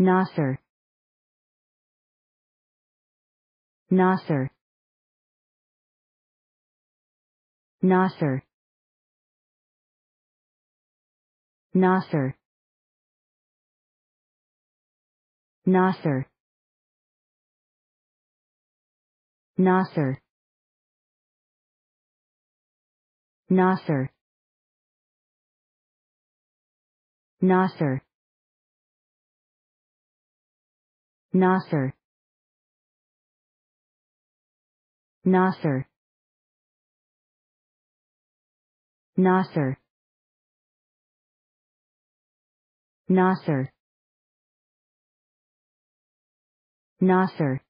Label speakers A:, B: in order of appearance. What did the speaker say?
A: Nasser Nasser Nasser Nasser Nasser Nasser Nasser Nasser Nasser Nasser Nasser Nasser Nasser